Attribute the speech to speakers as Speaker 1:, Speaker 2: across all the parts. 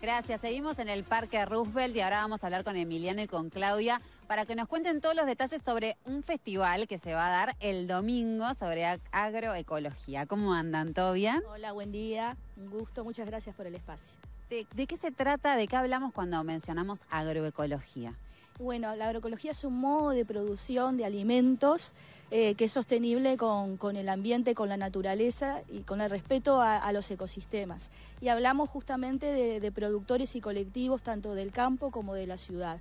Speaker 1: Gracias. Seguimos en el Parque Roosevelt y ahora vamos a hablar con Emiliano y con Claudia para que nos cuenten todos los detalles sobre un festival que se va a dar el domingo sobre agroecología. ¿Cómo andan? ¿Todo bien?
Speaker 2: Hola, buen día. Un gusto. Muchas gracias por el espacio. ¿De,
Speaker 1: de qué se trata? ¿De qué hablamos cuando mencionamos agroecología?
Speaker 2: Bueno, la agroecología es un modo de producción de alimentos eh, que es sostenible con, el ambiente, con la naturaleza y con el respeto a, los ecosistemas. Y hablamos justamente de, productores y colectivos tanto del campo como de la ciudad.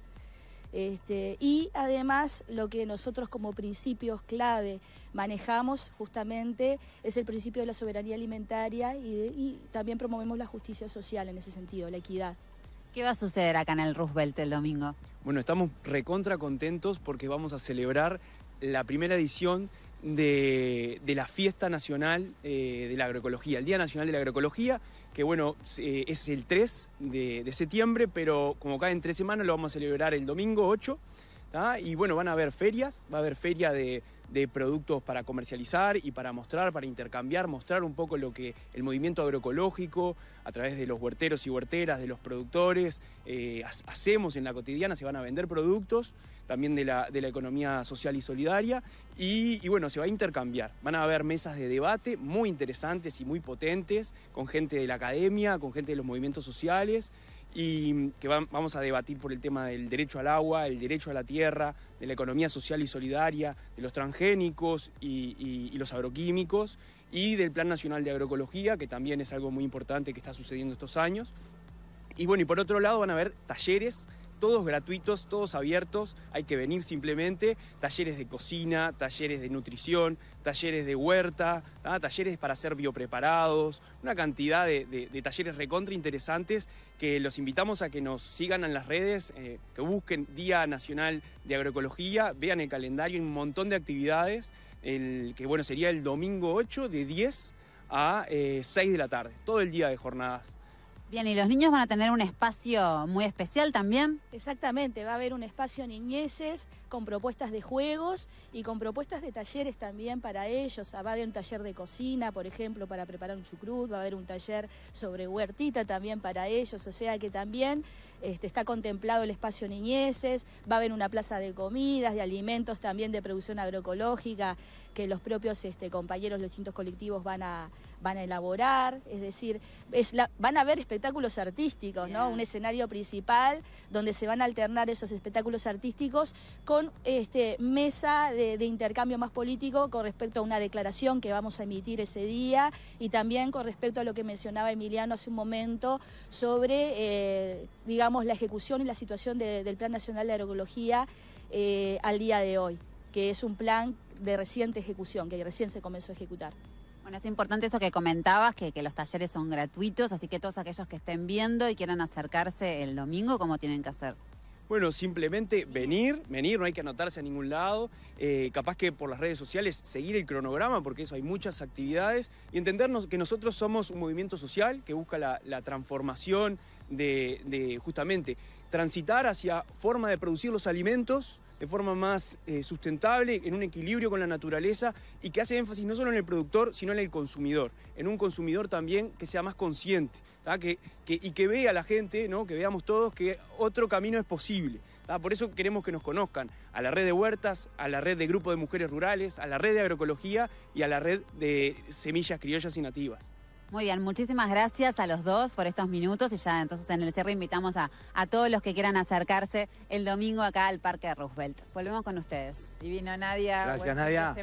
Speaker 2: Este, y además lo que nosotros como principios clave manejamos justamente es el principio de la soberanía alimentaria y, y también promovemos la justicia social en ese sentido, la equidad. ¿Qué va
Speaker 1: a suceder acá en el Roosevelt el domingo?
Speaker 3: Bueno, estamos recontra contentos porque vamos a celebrar la primera edición de, la Fiesta Nacional eh, de la Agroecología, el Día Nacional de la Agroecología, que bueno, es el 3 de, septiembre, pero como cae en tres semanas lo vamos a celebrar el domingo 8, y bueno, van a haber ferias, va a haber feria de de productos para comercializar y para mostrar, para intercambiar, mostrar un poco lo que el movimiento agroecológico a través de los huerteros y huerteras, de los productores, eh, hacemos en la cotidiana, se van a vender productos también de la, economía social y solidaria y, bueno, se va a intercambiar. Van a haber mesas de debate muy interesantes y muy potentes con gente de la academia, con gente de los movimientos sociales y que vamos a debatir por el tema del derecho al agua, el derecho a la tierra, de la economía social y solidaria, de los transgénicos y los agroquímicos y del Plan Nacional de Agroecología, que también es algo muy importante que está sucediendo estos años. Y bueno, y por otro lado van a haber talleres todos gratuitos, todos abiertos, hay que venir simplemente, talleres de cocina, talleres de nutrición, talleres de huerta, talleres para ser biopreparados, una cantidad de, talleres recontra interesantes que los invitamos a que nos sigan en las redes, eh, que busquen Día Nacional de Agroecología, vean el calendario, un montón de actividades, el, que bueno, sería el domingo 8 de 10 a 6 eh, de la tarde, todo el día de jornadas.
Speaker 1: Bien, ¿y los niños van a tener un espacio muy especial también?
Speaker 2: Exactamente, va a haber un espacio niñeces con propuestas de juegos y con propuestas de talleres también para ellos. Ah, va a haber un taller de cocina, por ejemplo, para preparar un chucrut, va a haber un taller sobre huertita también para ellos, o sea que también este, está contemplado el espacio niñeces, va a haber una plaza de comidas, de alimentos también de producción agroecológica que los propios este, compañeros, los distintos colectivos van a, van a elaborar, es decir, van a haber espectáculos artísticos, ¿no? Un escenario principal donde se van a alternar esos espectáculos artísticos con este, mesa de, intercambio más político con respecto a una declaración que vamos a emitir ese día y también con respecto a lo que mencionaba Emiliano hace un momento sobre, eh, digamos, la ejecución y la situación del Plan Nacional de Agroecología eh, al día de hoy, que es un plan de reciente ejecución, que recién se comenzó a ejecutar. Bueno, es importante eso que comentabas,
Speaker 1: que, los talleres son
Speaker 2: gratuitos, así que todos aquellos que estén viendo y
Speaker 1: quieran acercarse el domingo, ¿cómo tienen que hacer?
Speaker 3: Bueno, simplemente venir, venir, no hay que anotarse a ningún lado, eh, capaz que por las redes sociales seguir el cronograma, porque eso hay muchas actividades, y entendernos que nosotros somos un movimiento social que busca la, transformación de, de, justamente transitar hacia forma de producir los alimentos de forma más eh, sustentable, en un equilibrio con la naturaleza y que hace énfasis no solo en el productor, sino en el consumidor, en un consumidor también que sea más consciente y que vea la gente, ¿no? que veamos todos que otro camino es posible. Por eso queremos que nos conozcan a la red de huertas, a la red de grupos de mujeres rurales, a la red de agroecología y a la red de semillas criollas y nativas.
Speaker 1: Muy bien, muchísimas gracias a los dos por estos minutos y ya entonces en el cierre invitamos a, a todos los que quieran acercarse el domingo acá al Parque de Roosevelt. Volvemos con ustedes. Divino, Nadia. Gracias, Nadia.